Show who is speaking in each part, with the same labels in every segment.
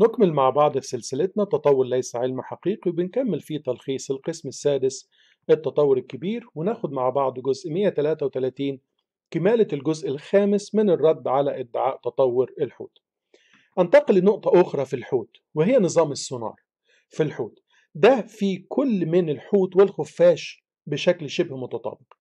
Speaker 1: نكمل مع بعض في سلسلتنا تطور ليس علم حقيقي وبنكمل فيه تلخيص القسم السادس التطور الكبير وناخد مع بعض جزء 133 كمالة الجزء الخامس من الرد على ادعاء تطور الحوت أنتقل لنقطة أخرى في الحوت وهي نظام السونار في الحوت ده في كل من الحوت والخفاش بشكل شبه متطابق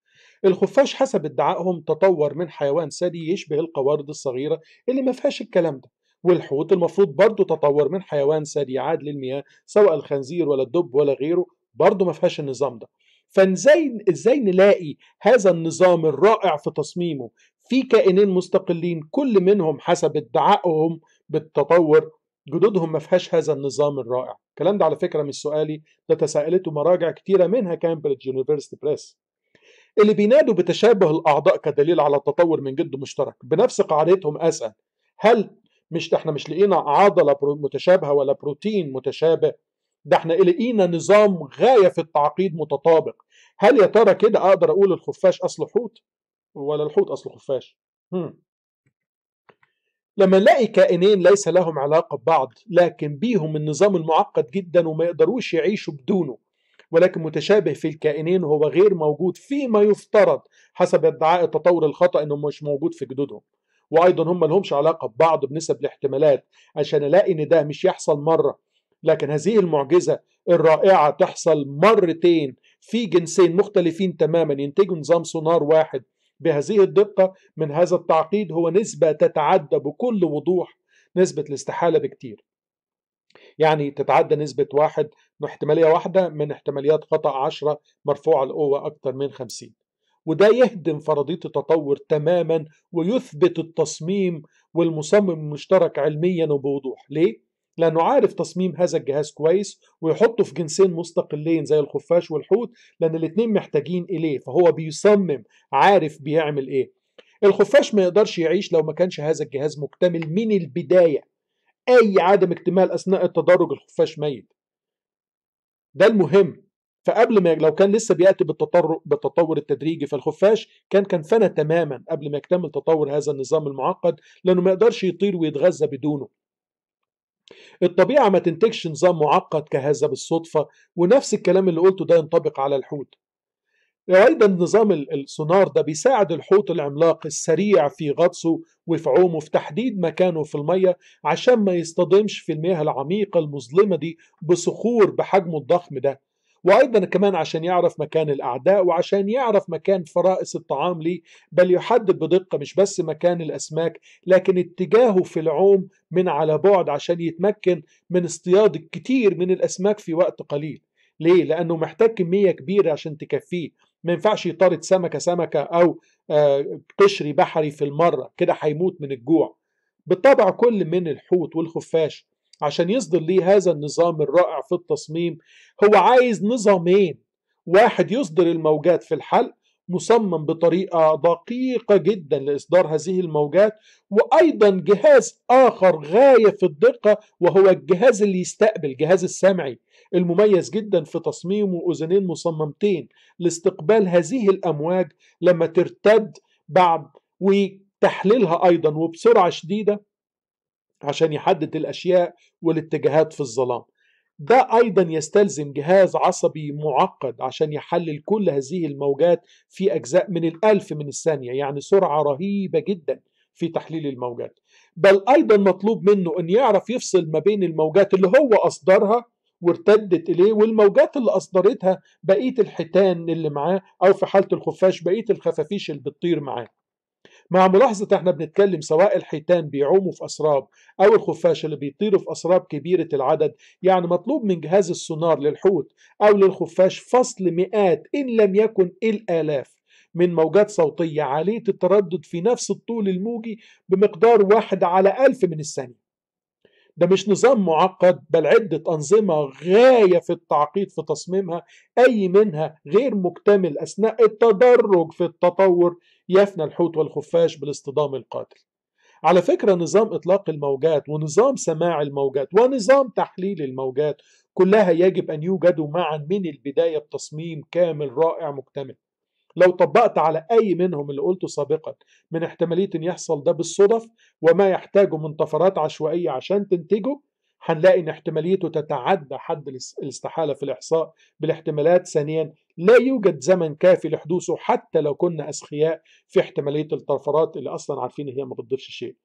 Speaker 1: الخفاش حسب ادعائهم تطور من حيوان ثدي يشبه القوارض الصغيرة اللي ما فيهاش الكلام ده والحوت المفروض برضه تطور من حيوان ثدي عاد للمياه سواء الخنزير ولا الدب ولا غيره برضه ما فيهاش النظام ده فازاي ازاي نلاقي هذا النظام الرائع في تصميمه في كائنين مستقلين كل منهم حسب ادعائهم بالتطور جدودهم ما فيهاش هذا النظام الرائع الكلام ده على فكره مش سؤالي ده تساءلته مراجع كتيره منها كامبريدج يونيفرستي بريس اللي بينادوا بتشابه الاعضاء كدليل على التطور من جد مشترك بنفس قاعدتهم اسال هل مش ده احنا مش لقينا عضله متشابهه ولا بروتين متشابه ده احنا لقينا نظام غايه في التعقيد متطابق هل يا ترى كده اقدر اقول الخفاش اصله حوت ولا الحوت اصله خفاش هم. لما نلاقي كائنين ليس لهم علاقه ببعض لكن بيهم النظام المعقد جدا وما يقدروش يعيشوا بدونه ولكن متشابه في الكائنين وهو غير موجود فيما يفترض حسب ادعاء التطور الخطأ انه مش موجود في جدودهم وايضا هم لهمش علاقه ببعض بنسب الاحتمالات عشان الاقي ان ده مش يحصل مره لكن هذه المعجزه الرائعه تحصل مرتين في جنسين مختلفين تماما ينتجوا نظام سونار واحد بهذه الدقه من هذا التعقيد هو نسبه تتعدى بكل وضوح نسبه الاستحاله بكتير يعني تتعدى نسبة واحد احتمالية واحدة من احتماليات خطأ عشرة مرفوعة لقوة أكثر من خمسين وده يهدم فرضية التطور تماما ويثبت التصميم والمصمم المشترك علميا وبوضوح ليه؟ لأنه عارف تصميم هذا الجهاز كويس ويحطه في جنسين مستقلين زي الخفاش والحوت لأن الاثنين محتاجين إليه فهو بيصمم عارف بيعمل إيه الخفاش ما يقدرش يعيش لو ما كانش هذا الجهاز مكتمل من البداية أي عدم اكتمال أثناء التدرج الخفاش ميت ده المهم فقبل ما لو كان لسه بياتي بالتطور بالتطور التدريجي فالخفاش كان كان تماما قبل ما يكتمل تطور هذا النظام المعقد لانه ما يقدرش يطير ويتغذى بدونه الطبيعة ما تنتجش نظام معقد كهذا بالصدفة ونفس الكلام اللي قلته ده ينطبق على الحوت أيضا نظام السونار ده بيساعد الحوت العملاق السريع في غطسه وفي عومه في تحديد مكانه في المية عشان ما يصطدمش في المياه العميقة المظلمة دي بصخور بحجمه الضخم ده وأيضا كمان عشان يعرف مكان الأعداء وعشان يعرف مكان فرائس الطعام ليه بل يحدد بدقة مش بس مكان الأسماك لكن اتجاهه في العوم من على بعد عشان يتمكن من اصطياد الكثير من الأسماك في وقت قليل ليه؟ لأنه محتاج كمية كبيرة عشان تكفيه ما ينفعش يطارد سمكة سمكة أو آه، قشري بحري في المرة كده هيموت من الجوع بالطبع كل من الحوت والخفاش عشان يصدر ليه هذا النظام الرائع في التصميم هو عايز نظامين واحد يصدر الموجات في الحلق مصمم بطريقة دقيقة جدا لإصدار هذه الموجات وأيضا جهاز آخر غاية في الدقة وهو الجهاز اللي يستقبل جهاز السمعي المميز جدا في تصميمه أذنين مصممتين لاستقبال هذه الأمواج لما ترتد بعد وتحليلها أيضا وبسرعة شديدة عشان يحدد الأشياء والاتجاهات في الظلام ده أيضا يستلزم جهاز عصبي معقد عشان يحلل كل هذه الموجات في أجزاء من الألف من الثانية يعني سرعة رهيبة جدا في تحليل الموجات بل أيضا مطلوب منه أن يعرف يفصل ما بين الموجات اللي هو أصدرها وارتدت إليه والموجات اللي أصدرتها بقية الحيتان اللي معاه أو في حالة الخفاش بقية الخفافيش اللي بتطير معاه مع ملاحظة احنا بنتكلم سواء الحيتان بيعوموا في أسراب أو الخفاش اللي بيطيروا في أسراب كبيرة العدد يعني مطلوب من جهاز السونار للحوت أو للخفاش فصل مئات إن لم يكن الآلاف من موجات صوتية عالية التردد في نفس الطول الموجي بمقدار واحد على ألف من الثانية ده مش نظام معقد بل عدة أنظمة غاية في التعقيد في تصميمها أي منها غير مكتمل أثناء التدرج في التطور يفنى الحوت والخفاش بالاصطدام القاتل على فكرة نظام إطلاق الموجات ونظام سماع الموجات ونظام تحليل الموجات كلها يجب أن يوجدوا معا من البداية بتصميم كامل رائع مكتمل لو طبقت على أي منهم اللي قلته سابقا من احتمالية أن يحصل ده بالصدف وما يحتاجه من طفرات عشوائية عشان تنتجه هنلاقي ان احتماليته تتعدى حد الاستحالة في الإحصاء بالاحتمالات ثانيا لا يوجد زمن كافي لحدوثه حتى لو كنا أسخياء في احتمالية الطفرات اللي أصلا عارفين هي ما بتضيفش شيء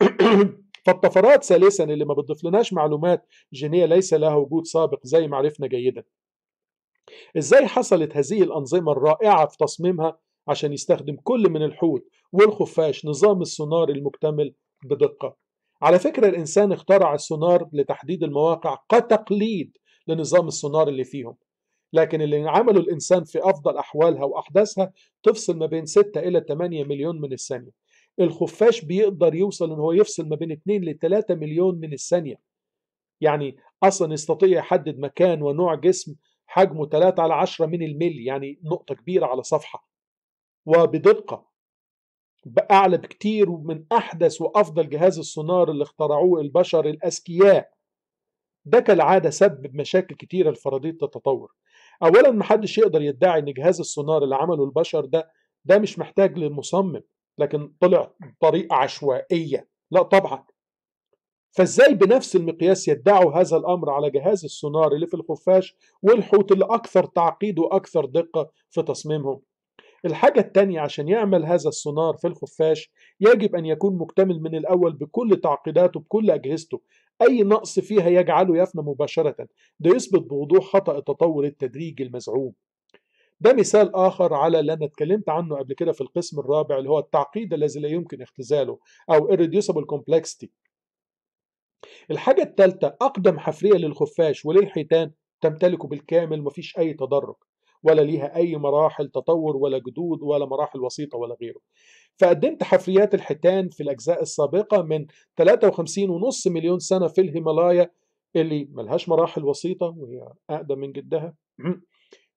Speaker 1: فالطفرات ثالثا اللي ما بتضيفلناش معلومات جينية ليس لها وجود سابق زي ما عرفنا جيدا ازاي حصلت هذه الأنظمة الرائعة في تصميمها عشان يستخدم كل من الحوت والخفاش نظام السونار المكتمل بدقة على فكرة الإنسان اخترع السونار لتحديد المواقع كتقليد لنظام السونار اللي فيهم لكن اللي عمله الإنسان في أفضل أحوالها وأحداثها تفصل ما بين 6 إلى 8 مليون من الثانية الخفاش بيقدر يوصل إن هو يفصل ما بين 2 ل 3 مليون من الثانية يعني أصلا يستطيع يحدد مكان ونوع جسم حجمه 3 على 10 من الملي يعني نقطة كبيرة على صفحة وبدقة بأعلى بكتير من أحدث وأفضل جهاز السونار اللي اخترعوه البشر الأذكياء ده كالعادة سبب مشاكل كتيرة لفرضية التطور اولا محدش يقدر يدعي ان جهاز السونار اللي عمله البشر ده ده مش محتاج للمصمم لكن طلع بطريقه عشوائيه لا طبعا فازاي بنفس المقياس يدعوا هذا الامر على جهاز السونار اللي في الخفاش والحوت اللي اكثر تعقيد واكثر دقه في تصميمهم الحاجة الثانية عشان يعمل هذا السونار في الخفاش يجب أن يكون مكتمل من الأول بكل تعقيداته بكل أجهزته أي نقص فيها يجعله يفنى مباشرة ده يثبت بوضوح خطأ التطور التدريجي المزعوم ده مثال آخر على اللي أنا اتكلمت عنه قبل كده في القسم الرابع اللي هو التعقيد الذي لا يمكن اختزاله أو irreducible complexity الحاجة الثالثة أقدم حفرية للخفاش وللحيتان تمتلكه بالكامل مفيش أي تدرج ولا ليها أي مراحل تطور ولا جدود ولا مراحل وسيطة ولا غيره فقدمت حفريات الحيتان في الأجزاء السابقة من 53.5 مليون سنة في الهيمالايا اللي ملهاش مراحل وسيطة وهي أقدم من جدها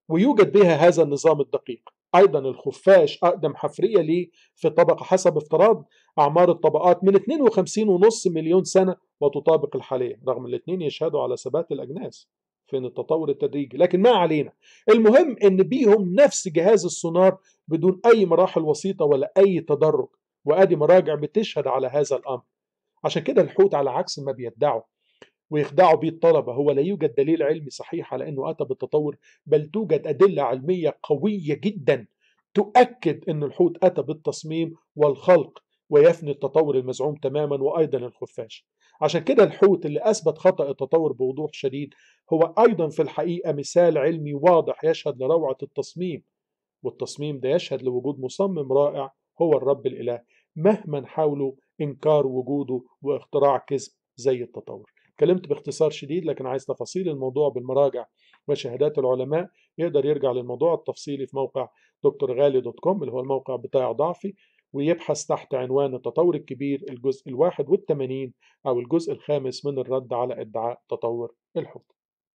Speaker 1: ويوجد بها هذا النظام الدقيق أيضا الخفاش أقدم حفرية ليه في طبقة حسب افتراض أعمار الطبقات من 52.5 مليون سنة وتطابق الحالية رغم الاثنين يشهدوا على ثبات الأجناس فين التطور التدريجي لكن ما علينا المهم ان بيهم نفس جهاز السونار بدون اي مراحل وسيطة ولا اي تدرج وادي مراجع بتشهد على هذا الامر عشان كده الحوت على عكس ما بيدعوا ويخدعوا بيه الطلبة هو لا يوجد دليل علمي صحيح على أنه أتى بالتطور بل توجد أدلة علمية قوية جدا تؤكد أن الحوت أتى بالتصميم والخلق ويفني التطور المزعوم تماما وأيضا الخفاش عشان كده الحوت اللي أثبت خطأ التطور بوضوح شديد هو أيضا في الحقيقة مثال علمي واضح يشهد لروعة التصميم والتصميم ده يشهد لوجود مصمم رائع هو الرب الإله مهما حاولوا إنكار وجوده واختراع كذب زي التطور اتكلمت باختصار شديد لكن عايز تفاصيل الموضوع بالمراجع وشهادات العلماء يقدر يرجع للموضوع التفصيلي في موقع دكتور غالي دوت كوم اللي هو الموقع بتاع ضعفي ويبحث تحت عنوان التطور الكبير الجزء الواحد والثمانين أو الجزء الخامس من الرد على ادعاء تطور الحكم.